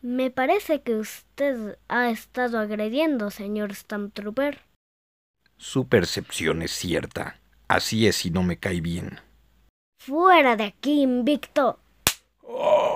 Me parece que usted ha estado agrediendo, señor Stamtrooper. Su percepción es cierta. Así es y no me cae bien. Fuera de aquí, invicto. Oh.